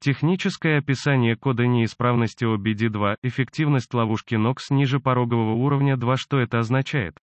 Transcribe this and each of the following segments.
Техническое описание кода неисправности OBD2, эффективность ловушки NOx ниже порогового уровня 2 Что это означает?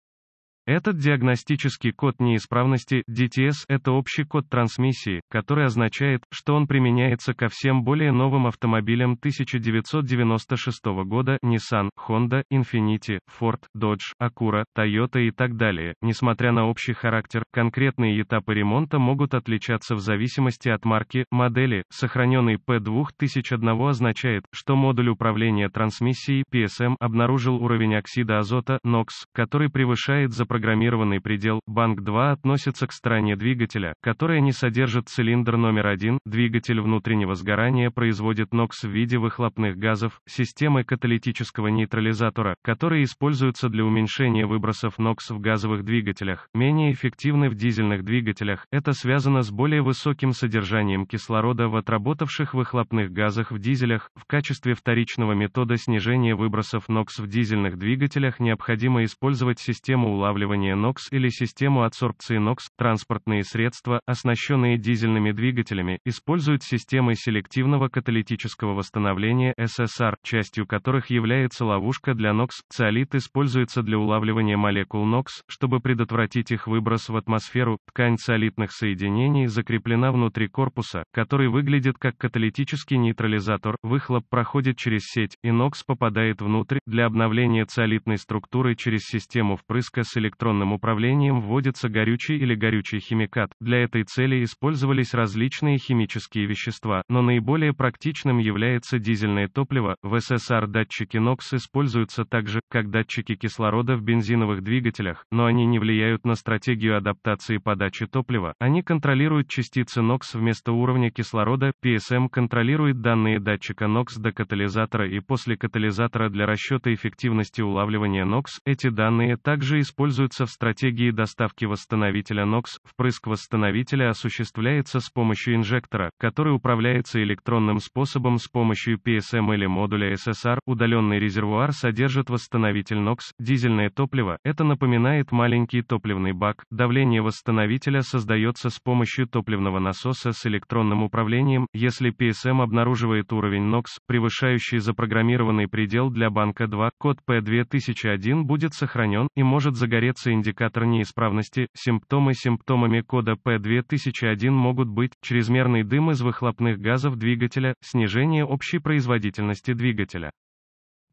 Этот диагностический код неисправности DTS – это общий код трансмиссии, который означает, что он применяется ко всем более новым автомобилям 1996 года Nissan, Honda, Infiniti, Ford, Dodge, Acura, Toyota и так далее. Несмотря на общий характер, конкретные этапы ремонта могут отличаться в зависимости от марки, модели. Сохраненный P2001 означает, что модуль управления трансмиссией PSM обнаружил уровень оксида азота NOx, который превышает запрещенный запрограммированный предел, банк-2 относится к стороне двигателя, которая не содержит цилиндр номер 1, двигатель внутреннего сгорания производит НОКС в виде выхлопных газов, системы каталитического нейтрализатора, которые используются для уменьшения выбросов НОКС в газовых двигателях, менее эффективны в дизельных двигателях, это связано с более высоким содержанием кислорода в отработавших выхлопных газах в дизелях, в качестве вторичного метода снижения выбросов НОКС в дизельных двигателях необходимо использовать систему улавливания восстанавливания NOx или систему адсорбции NOx. Транспортные средства, оснащенные дизельными двигателями, используют системы селективного каталитического восстановления ССР, частью которых является ловушка для NOx. Циолит используется для улавливания молекул NOx, чтобы предотвратить их выброс в атмосферу. Ткань циолитных соединений закреплена внутри корпуса, который выглядит как каталитический нейтрализатор. Выхлоп проходит через сеть, и NOx попадает внутрь. Для обновления циолитной структуры через систему впрыска с электроникой электронным управлением вводится горючий или горючий химикат. Для этой цели использовались различные химические вещества, но наиболее практичным является дизельное топливо. В СССР датчики NOx используются также как датчики кислорода в бензиновых двигателях, но они не влияют на стратегию адаптации подачи топлива. Они контролируют частицы NOx вместо уровня кислорода. PSM контролирует данные датчика NOx до катализатора и после катализатора для расчета эффективности улавливания NOx. Эти данные также используются используется в стратегии доставки восстановителя NOx. Впрыск восстановителя осуществляется с помощью инжектора, который управляется электронным способом с помощью PSM или модуля SSR. Удаленный резервуар содержит восстановитель NOx, дизельное топливо, это напоминает маленький топливный бак. Давление восстановителя создается с помощью топливного насоса с электронным управлением, если PSM обнаруживает уровень NOx, превышающий запрограммированный предел для банка 2, код P2001 будет сохранен и может загореться является индикатор неисправности. Симптомы Симптомами кода P2001 могут быть чрезмерный дым из выхлопных газов двигателя, снижение общей производительности двигателя.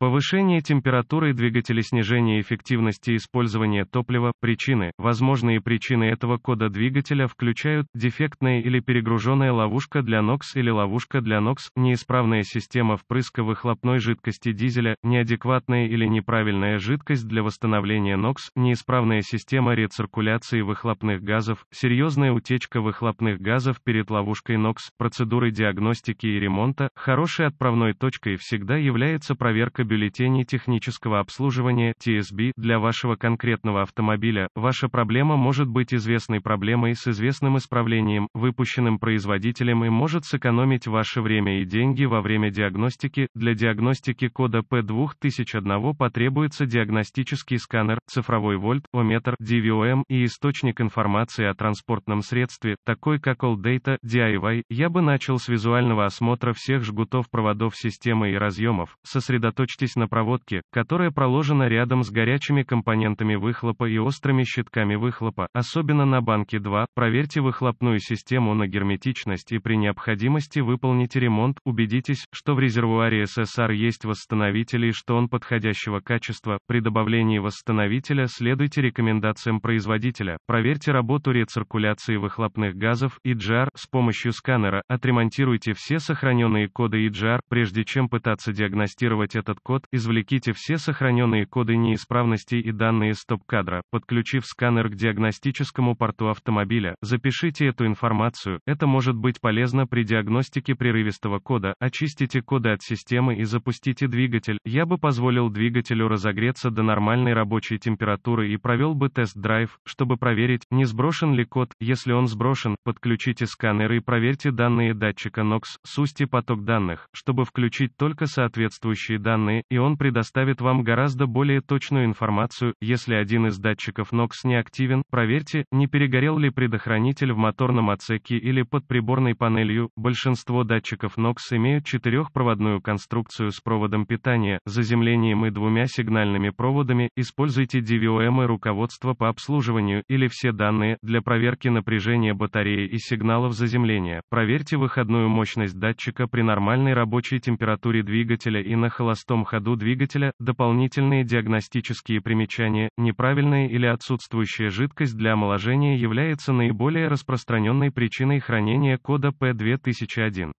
Повышение температуры двигателя снижение эффективности использования топлива, причины, возможные причины этого кода двигателя включают, дефектная или перегруженная ловушка для НОКС или ловушка для НОКС, неисправная система впрыска выхлопной жидкости дизеля, неадекватная или неправильная жидкость для восстановления НОКС, неисправная система рециркуляции выхлопных газов, серьезная утечка выхлопных газов перед ловушкой НОКС, процедуры диагностики и ремонта, хорошей отправной точкой всегда является проверка бюллетеней технического обслуживания TSB для вашего конкретного автомобиля. Ваша проблема может быть известной проблемой с известным исправлением, выпущенным производителем и может сэкономить ваше время и деньги во время диагностики. Для диагностики кода P2001 потребуется диагностический сканер, цифровой вольт, ометр, DVOM и источник информации о транспортном средстве, такой как All Data, DIY. Я бы начал с визуального осмотра всех жгутов проводов системы и разъемов. Сосредоточьтесь Поместитесь на проводке, которая проложена рядом с горячими компонентами выхлопа и острыми щитками выхлопа, особенно на банке 2, проверьте выхлопную систему на герметичность и при необходимости выполните ремонт, убедитесь, что в резервуаре ССР есть восстановитель и что он подходящего качества, при добавлении восстановителя следуйте рекомендациям производителя, проверьте работу рециркуляции выхлопных газов и EGR с помощью сканера, отремонтируйте все сохраненные коды EGR, прежде чем пытаться диагностировать этот код код, извлеките все сохраненные коды неисправностей и данные стоп-кадра, подключив сканер к диагностическому порту автомобиля, запишите эту информацию, это может быть полезно при диагностике прерывистого кода, очистите коды от системы и запустите двигатель, я бы позволил двигателю разогреться до нормальной рабочей температуры и провел бы тест-драйв, чтобы проверить, не сброшен ли код, если он сброшен, подключите сканер и проверьте данные датчика NOx, сусти поток данных, чтобы включить только соответствующие данные стороны, и он предоставит вам гораздо более точную информацию, если один из датчиков NOx не активен, проверьте, не перегорел ли предохранитель в моторном отсеке или под приборной панелью. Большинство датчиков NOx имеют четырехпроводную конструкцию с проводом питания, заземлением и двумя сигнальными проводами. Используйте DVOM и руководство по обслуживанию или все данные для проверки напряжения батареи и сигналов заземления. Проверьте выходную мощность датчика при нормальной рабочей температуре двигателя и на холостом полном ходу двигателя, дополнительные диагностические примечания, неправильная или отсутствующая жидкость для омоложения является наиболее распространенной причиной хранения кода P2001.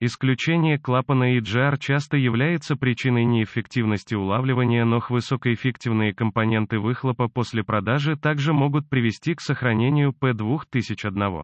Исключение клапана EGR часто является причиной неэффективности улавливания, но высокоэффективные компоненты выхлопа после продажи также могут привести к сохранению P2001.